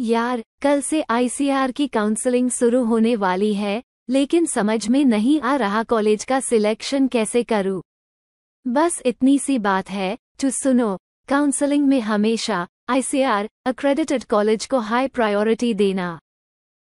यार कल से आईसीआर की काउंसलिंग शुरू होने वाली है लेकिन समझ में नहीं आ रहा कॉलेज का सिलेक्शन कैसे करूं। बस इतनी सी बात है तो सुनो काउंसलिंग में हमेशा आईसीआर अक्रेडिटेड कॉलेज को हाई प्रायोरिटी देना